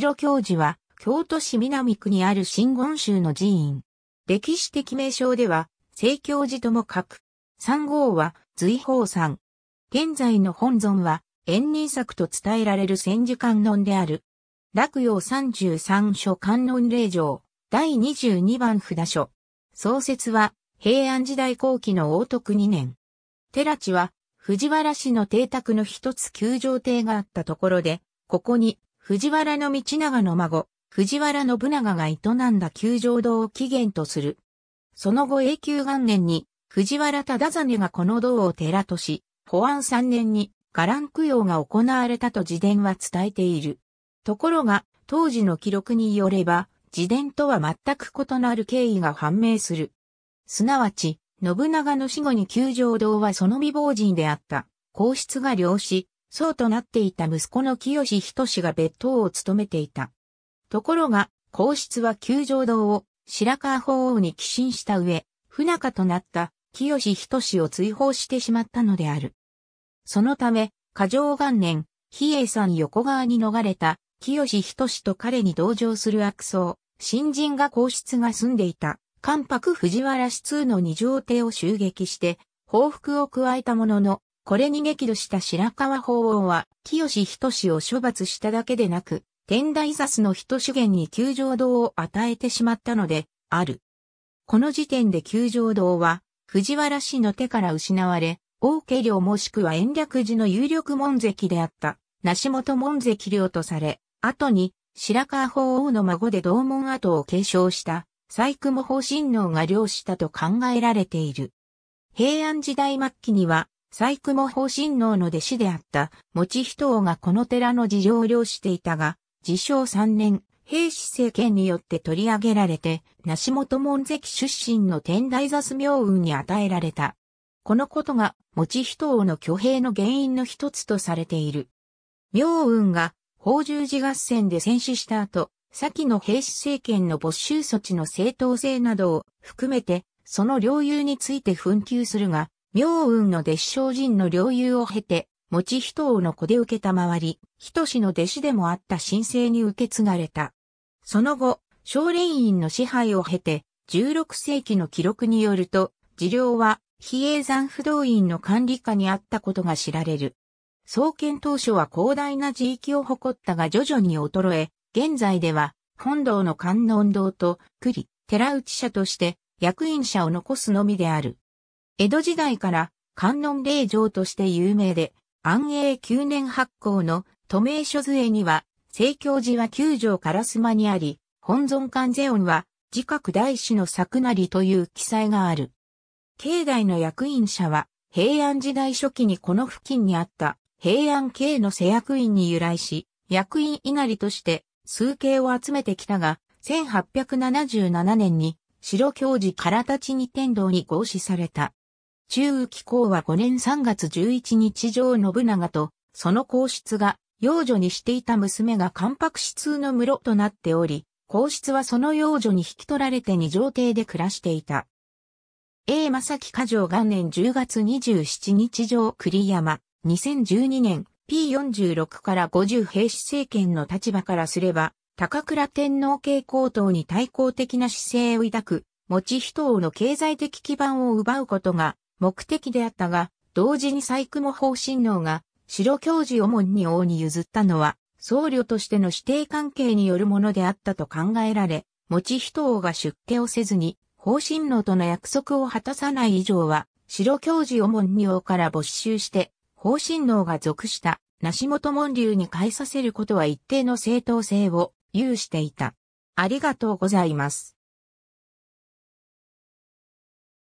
白教授は、京都市南区にある新言宗の寺院。歴史的名称では、聖教寺とも書く。三号は、随宝山。現在の本尊は、延任作と伝えられる千字観音である。落葉三十三書観音霊場、第二十二番札書。創設は、平安時代後期の王徳二年。寺地は、藤原氏の邸宅の一つ球場邸があったところで、ここに藤原道長の孫、藤原信長が営んだ球場堂を起源とする。その後永久元年に、藤原忠真がこの堂を寺とし、保安3年に、伽藍供養が行われたと自伝は伝えている。ところが、当時の記録によれば、自伝とは全く異なる経緯が判明する。すなわち、信長の死後に球場堂はその未亡人であった。皇室が漁し、そうとなっていた息子の清仁が別当を務めていた。ところが、皇室は九条堂を白川法皇に寄進した上、不仲となった清仁を追放してしまったのである。そのため、過剰元年、比叡山横川に逃れた清仁と彼に同情する悪僧、新人が皇室が住んでいた関白藤原氏通の二条帝を襲撃して、報復を加えたものの、これに激怒した白川法王は、清仁を処罰しただけでなく、天台雑の人主言に九条堂を与えてしまったので、ある。この時点で九条堂は、藤原氏の手から失われ、王家領もしくは延暦寺の有力門跡であった、梨本門跡領とされ、後に、白川法王の孫で同門跡を継承した、細工も倣神王が領したと考えられている。平安時代末期には、細工も法神能の弟子であった、持人王がこの寺の事情を了していたが、自称3年、平氏政権によって取り上げられて、梨本門跡出身の天台座明雲に与えられた。このことが、持人王の挙兵の原因の一つとされている。明雲が、法十字合戦で戦死した後、先の平氏政権の没収措置の正当性などを含めて、その領有について紛糾するが、明雲の弟子精進の領有を経て、持人王の子で受けたまわり、氏の弟子でもあった神聖に受け継がれた。その後、少林院の支配を経て、16世紀の記録によると、寺領は、比叡山不動院の管理下にあったことが知られる。創建当初は広大な地域を誇ったが徐々に衰え、現在では、本堂の観音堂と、栗、寺内社として、役員者を残すのみである。江戸時代から観音霊場として有名で、安永9年発行の都名書杖には、聖教寺は九条烏丸にあり、本尊観世音は、自覚大師の作なりという記載がある。境内の役員者は、平安時代初期にこの付近にあった平安系の世役員に由来し、役員稲荷として数形を集めてきたが、1877年に白教寺唐立に天道に合祀された。中宇紀行は5年3月11日上信長と、その皇室が、養女にしていた娘が関白死通の室となっており、皇室はその養女に引き取られて二条邸で暮らしていた。A 正木家城元年10月27日上栗山、2012年 P46 から50兵士政権の立場からすれば、高倉天皇系皇統に対抗的な姿勢を抱く、持ち人王の経済的基盤を奪うことが目的であったが、同時に細工も方針能が、白教授を門に王に譲ったのは、僧侶としての指定関係によるものであったと考えられ、持人王が出家をせずに、方針能との約束を果たさない以上は、白教授を門に王から没収して、方針能が属した、梨本門流に変えさせることは一定の正当性を有していた。ありがとうございます。